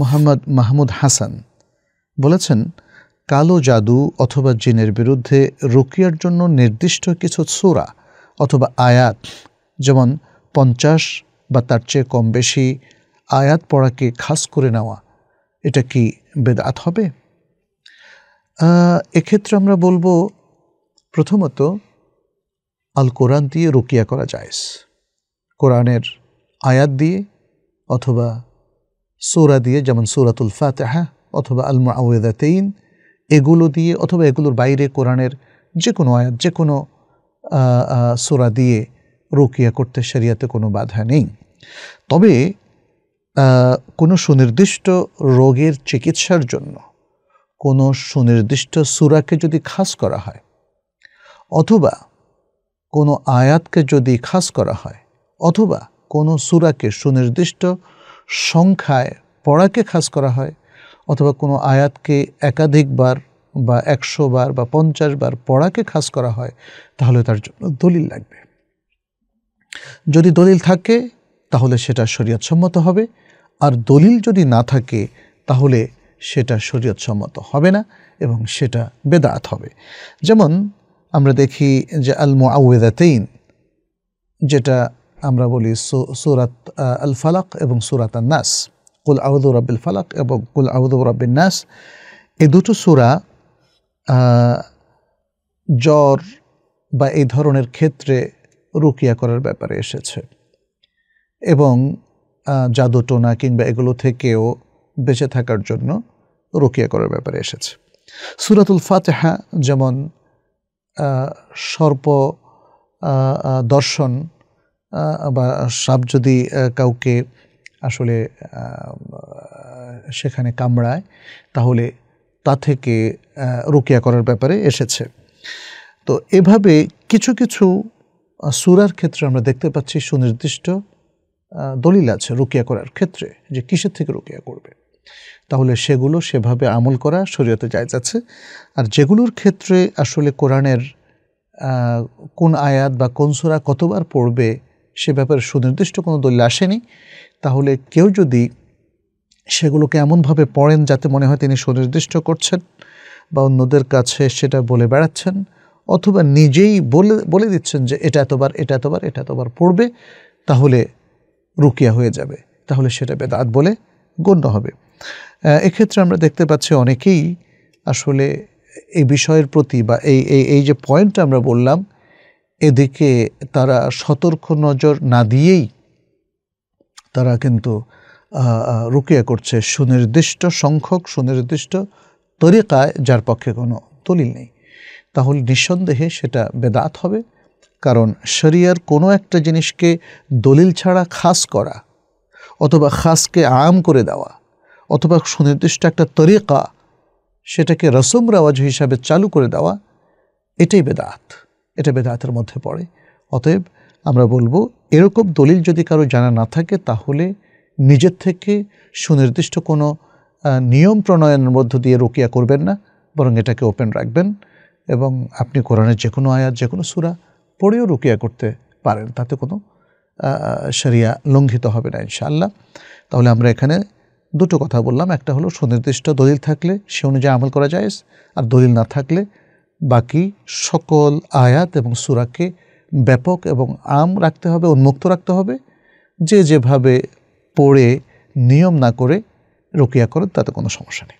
মোহাম্মদ মাহমুদ হাসান বলেছেন কালো জাদু অথবা জিনের বিরুদ্ধে রুকিয়ার জন্য নির্দিষ্ট কিছু সুরা অথবা আয়াত যেমন পঞ্চাশ বা তার চেয়ে কম বেশি আয়াত পড়াকে খাস করে নেওয়া এটা কি বেদাত হবে এক্ষেত্রে আমরা বলবো প্রথমত আল কোরআন দিয়ে রুকিয়া করা যায় কোরআনের আয়াত দিয়ে অথবা সুরা দিয়ে যেমন সুরাতুল ফাতেহা অথবা আল তেইন এগুলো দিয়ে অথবা এগুলোর বাইরে কোরআনের যে কোনো আয়াত যে কোনো সুরা দিয়ে রুকিয়া করতে শরিয়াতে কোনো বাধা নেই তবে কোনো সুনির্দিষ্ট রোগের চিকিৎসার জন্য কোনো সুনির্দিষ্ট সুরাকে যদি খাস করা হয় অথবা কোনো আয়াতকে যদি খাস করা হয় অথবা কোনো সুরাকে সুনির্দিষ্ট সংখ্যায় পড়াকে খাস করা হয় অথবা কোনো আয়াতকে একাধিকবার বা একশো বার বা পঞ্চাশ বার পড়াকে খাস করা হয় তাহলে তার জন্য দলিল লাগবে যদি দলিল থাকে তাহলে সেটা শরীয়তসম্মত হবে আর দলিল যদি না থাকে তাহলে সেটা শরীয়তসম্মত হবে না এবং সেটা বেদাত হবে যেমন আমরা দেখি যে আল মুআউদাতেইন যেটা আমরা বলি সুরাত আল ফালাক এবং সুরাত নাস কুল আউদ রব্বিল ফালাক এবং কুল আউদ রব্বিন নাস এই দুটো সুরা জ্বর বা এই ধরনের ক্ষেত্রে রুকিয়া করার ব্যাপারে এসেছে এবং জাদুটোনা কিংবা এগুলো থেকেও বেঁচে থাকার জন্য রুকিয়া করার ব্যাপারে এসেছে সুরাতুল ফাতেহা যেমন সর্প দর্শন বা সাপ যদি কাউকে আসলে সেখানে কামড়ায় তাহলে তা থেকে রুকিয়া করার ব্যাপারে এসেছে তো এভাবে কিছু কিছু সুরার ক্ষেত্রে আমরা দেখতে পাচ্ছি সুনির্দিষ্ট দলিল আছে রুকিয়া করার ক্ষেত্রে যে কিসের থেকে রুকিয়া করবে তাহলে সেগুলো সেভাবে আমল করা শরীয়তে যায় যাচ্ছে আর যেগুলোর ক্ষেত্রে আসলে কোরআনের কোন আয়াত বা কোন সুরা কতবার পড়বে সে ব্যাপারে সুনির্দিষ্ট কোনো দলিল আসেনি তাহলে কেউ যদি সেগুলোকে এমনভাবে পড়েন যাতে মনে হয় তিনি সুনির্দিষ্ট করছেন বা অন্যদের কাছে সেটা বলে বেড়াচ্ছেন অথবা নিজেই বলে বলে দিচ্ছেন যে এটা এতবার এটা এতবার এটা এতবার পড়বে তাহলে রুকিয়া হয়ে যাবে তাহলে সেটা বেদাত বলে গণ্য হবে এক্ষেত্রে আমরা দেখতে পাচ্ছি অনেকেই আসলে এই বিষয়ের প্রতি বা এই এই যে পয়েন্টটা আমরা বললাম এদিকে তারা সতর্ক নজর না দিয়েই তারা কিন্তু রুকিয়া করছে সুনির্দিষ্ট সংখ্যক সুনির্দিষ্ট তরিকায় যার পক্ষে কোনো দলিল নেই তাহলে নিঃসন্দেহে সেটা বেদাত হবে কারণ শরিয়ার কোনো একটা জিনিসকে দলিল ছাড়া খাস করা অথবা খাসকে আম করে দেওয়া অথবা সুনির্দিষ্ট একটা তরিকা সেটাকে রসম রেওয়াজ হিসাবে চালু করে দেওয়া এটাই বেদাত এটা বেদায়াতের মধ্যে পড়ে অতএব আমরা বলবো এরকম দলিল যদি কারো জানা না থাকে তাহলে নিজের থেকে সুনির্দিষ্ট কোনো নিয়ম প্রণয়নের মধ্য দিয়ে রোকিয়া করবেন না বরং এটাকে ওপেন রাখবেন এবং আপনি কোরআনের যে কোনো আয়াত যে কোনো সুরা পড়েও রোকিয়া করতে পারেন তাতে কোনো সেরিয়া লঙ্ঘিত হবে না ইনশাআল্লাহ তাহলে আমরা এখানে দুটো কথা বললাম একটা হলো সুনির্দিষ্ট দলিল থাকলে সে অনুযায়ী আমল করা যায় আর দলিল না থাকলে বাকি সকল আয়াত এবং সুরাকে ব্যাপক এবং আম রাখতে হবে উন্মুক্ত রাখতে হবে যে যেভাবে পড়ে নিয়ম না করে রোকিয়া করেন তাতে কোনো সমস্যা নেই